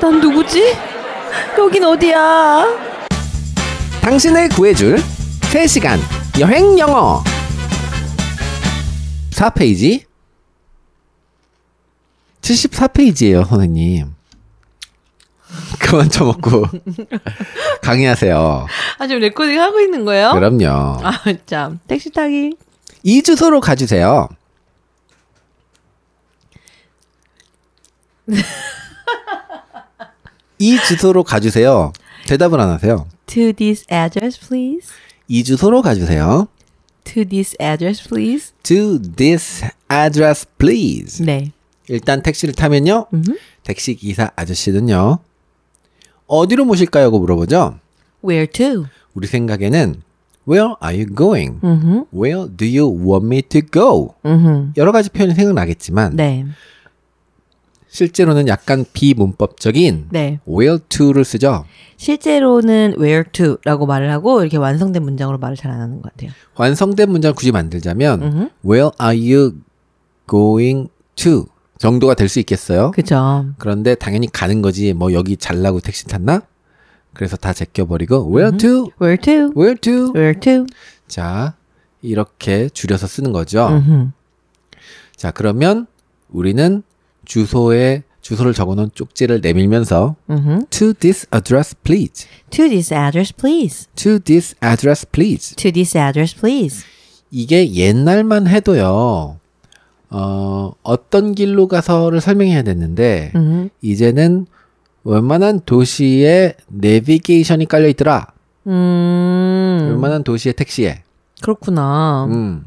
난 누구지? 여긴 어디야? 당신을 구해줄 3시간 여행 영어 4페이지 74페이지예요 선생님 그만 쳐먹고 강의하세요 아 지금 레코딩 하고 있는 거예요? 그럼요 아참 택시 타기 이 주소로 가주세요 이 주소로 가주세요. 대답을 안 하세요. To this address, please. 이 주소로 가주세요. To this address, please. To this address, please. 네. 일단 택시를 타면요. Mm-hmm. 택시 기사 아저씨는요. 어디로 모실까요?고 물어보죠. Where to? 우리 생각에는 Where are you going? Mm-hmm. Where do you want me to go? Mm-hmm. 여러 가지 표현이 생각나겠지만 네. 실제로는 약간 비문법적인 네. where to를 쓰죠. 실제로는 where to라고 말을 하고 이렇게 완성된 문장으로 말을 잘 안 하는 것 같아요. 완성된 문장 굳이 만들자면 음흠. where are you going to 정도가 될 수 있겠어요. 그죠. 그런데 당연히 가는 거지 뭐 여기 잘나고 택시 탔나? 그래서 다 제껴버리고 where to, where to, where to, where to. 자 이렇게 줄여서 쓰는 거죠. 음흠. 자 그러면 우리는 주소에 주소를 적어놓은 쪽지를 내밀면서 mm-hmm. To this address, please. To this address, please. To this address, please. To this address, please. 이게 옛날만 해도요. 어, 어떤 길로 가서를 설명해야 됐는데 mm-hmm. 이제는 웬만한 도시에 내비게이션이 깔려 있더라. 음. 웬만한 도시의 택시에. 그렇구나. 음.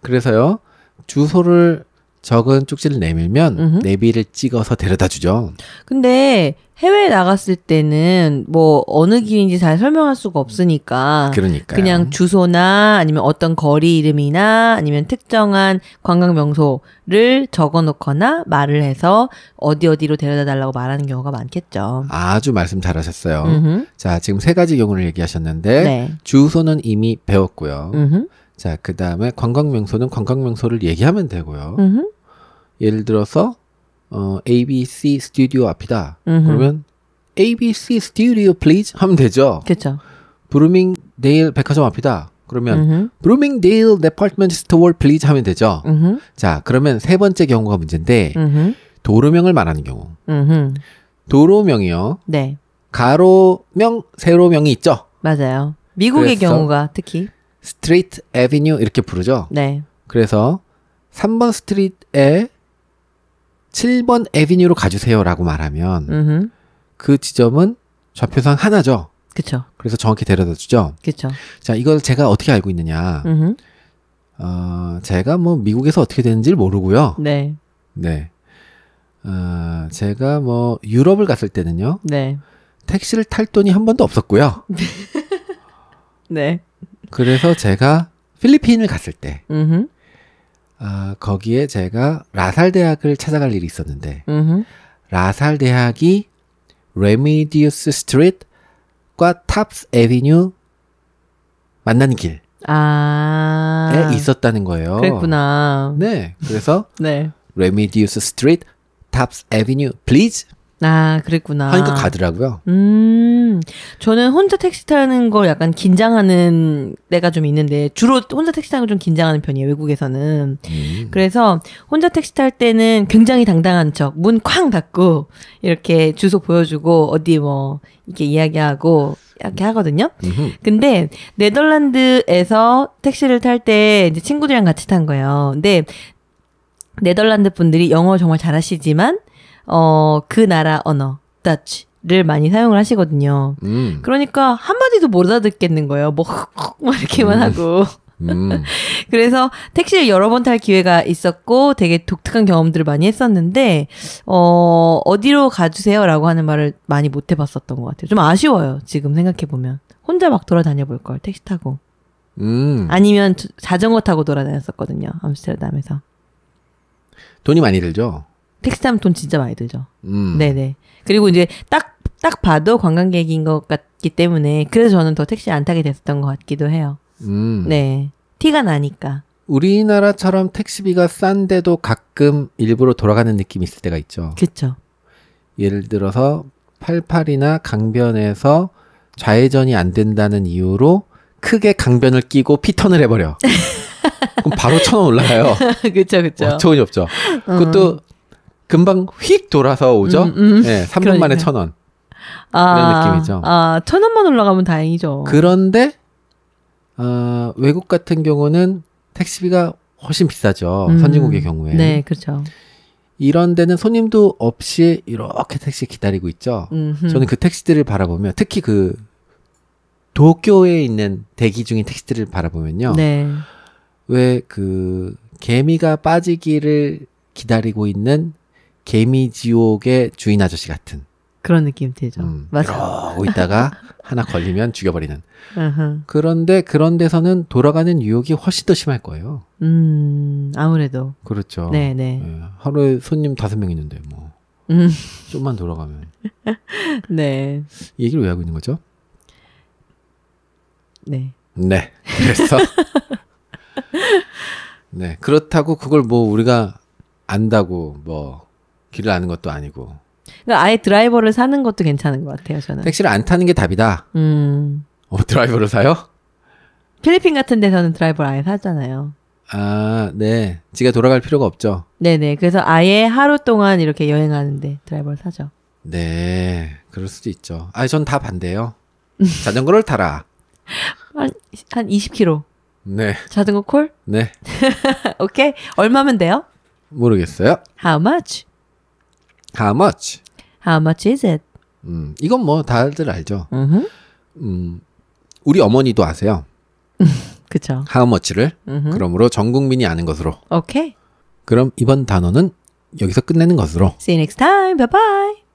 그래서요. 주소를 적은 쪽지를 내밀면 음흠. 내비를 찍어서 데려다 주죠. 근데 해외에 나갔을 때는 뭐 어느 길인지 잘 설명할 수가 없으니까 그러니까 그냥 주소나 아니면 어떤 거리 이름이나 아니면 특정한 관광 명소를 적어 놓거나 말을 해서 어디 어디로 데려다 달라고 말하는 경우가 많겠죠. 아주 말씀 잘하셨어요. 자, 지금 세 가지 경우를 얘기하셨는데 네. 주소는 이미 배웠고요. 음흠. 자, 그다음에 관광 명소는 관광 명소를 얘기하면 되고요. 예를 들어서 어, ABC 스튜디오 앞이다. 음흠. 그러면 ABC 스튜디오 플리즈 하면 되죠. 그렇죠. 브루밍데일 백화점 앞이다. 그러면 음흠. 브루밍데일 데파트먼트 스토어 플리즈 하면 되죠. 음흠. 자, 그러면 세 번째 경우가 문제인데 도로명을 말하는 경우. 도로명이요. 네. 가로명, 세로명이 있죠. 맞아요. 미국의 경우가 특히 스트리트 에비뉴 이렇게 부르죠. 네. 그래서 3번 스트리트에 7번 에비뉴로 가주세요라고 말하면 음흠. 그 지점은 좌표상 하나죠. 그렇죠. 그래서 정확히 데려다 주죠. 그렇죠. 자, 이걸 제가 어떻게 알고 있느냐? 어, 제가 뭐 미국에서 어떻게 되는지를 모르고요. 네. 네. 어, 제가 뭐 유럽을 갔을 때는요. 네. 택시를 탈 돈이 한 번도 없었고요. 네. 그래서 제가 필리핀을 갔을 때 음흠. 아, 거기에 제가 라살 대학을 찾아갈 일이 있었는데 음흠. 라살 대학이 레미디우스 스트리트과 탑스 에비뉴 만난 길. 아. 에 있었다는 거예요. 그랬구나. 네. 그래서 네. 레미디우스 스트리트 탑스 에비뉴 플리즈. 아, 그랬구나. 하니까 가더라고요. 음. 저는 혼자 택시 타는 걸 약간 긴장하는 때가 좀 있는데 주로 혼자 택시 타는 걸 좀 긴장하는 편이에요 외국에서는. 음. 그래서 혼자 택시 탈 때는 굉장히 당당한 척 문 쾅 닫고 이렇게 주소 보여주고 어디 뭐 이렇게 이야기하고 이렇게 하거든요. 근데 네덜란드에서 택시를 탈때 이제 친구들이랑 같이 탄 거예요. 근데 네덜란드 분들이 영어 정말 잘하시지만 어 그 나라 언어 Dutch 를 많이 사용을 하시거든요. 음. 그러니까 한마디도 못 알아듣겠는 거예요. 뭐, 막 이렇게만 음. 하고. 음. 그래서 택시를 여러 번 탈 기회가 있었고 되게 독특한 경험들을 많이 했었는데 어 어디로 가주세요라고 하는 말을 많이 못 해봤었던 것 같아요. 좀 아쉬워요. 지금 생각해 보면 혼자 막 돌아다녀 볼걸 택시 타고 음. 아니면 자전거 타고 돌아다녔었거든요. 암스테르담에서 돈이 많이 들죠. 택시하면 돈 진짜 많이 들죠. 음. 네네. 그리고 이제 딱, 딱 봐도 관광객인 것 같기 때문에 그래서 저는 더 택시 안 타게 됐었던 것 같기도 해요. 음. 네. 티가 나니까. 우리나라처럼 택시비가 싼데도 가끔 일부러 돌아가는 느낌이 있을 때가 있죠. 그쵸. 예를 들어서 88이나 강변에서 좌회전이 안 된다는 이유로 크게 강변을 끼고 피턴을 해버려. 그럼 바로 천 원 올라가요. 그쵸, 그쵸. 어, 초원이 없죠. 그것도 어. 금방 휙 돌아서 오죠. 음, 음. 네, 3분 그러니까. 만에 천 원. 아, 이런 느낌이죠. 아, 천 원만 올라가면 다행이죠. 그런데 어, 외국 같은 경우는 택시비가 훨씬 비싸죠. 음. 선진국의 경우에. 네, 그렇죠. 이런 데는 손님도 없이 이렇게 택시 기다리고 있죠. 음흠. 저는 그 택시들을 바라보면 특히 그 도쿄에 있는 대기 중인 택시들을 바라보면요. 네. 왜그 개미가 빠지기를 기다리고 있는 개미 지옥의 주인 아저씨 같은 그런 느낌 들죠. 음, 맞아. 이러고 있다가 하나 걸리면 죽여버리는. 그런데 그런 데서는 돌아가는 유혹이 훨씬 더 심할 거예요. 음, 아무래도. 그렇죠. 네네. 네, 네. 예, 하루에 손님 다섯 명 있는데 뭐 음. 좀만 돌아가면. 네. 얘기를 왜 하고 있는 거죠? 네. 네. 그래서 네 그렇다고 그걸 뭐 우리가 안다고 뭐 길을 아는 것도 아니고. 그러니까 아예 드라이버를 사는 것도 괜찮은 것 같아요, 저는. 택시를 안 타는 게 답이다. 음. 어, 드라이버를 사요? 필리핀 같은 데서는 드라이버를 아예 사잖아요. 아, 네. 지가 돌아갈 필요가 없죠. 네네. 그래서 아예 하루 동안 이렇게 여행하는데 드라이버를 사죠. 네. 그럴 수도 있죠. 아, 전 다 반대요. 자전거를 타라. 한, 한 20km. 네. 자전거 콜? 네. 오케이. 얼마면 돼요? 모르겠어요. How much? How much? How much is it? 음, 이건 뭐 다들 알죠. Mm-hmm. 음, 우리 어머니도 아세요. 그쵸. How much를. Mm-hmm. 그러므로 전 국민이 아는 것으로. 오케이. Okay. 그럼 이번 단어는 여기서 끝내는 것으로. See you next time. Bye bye.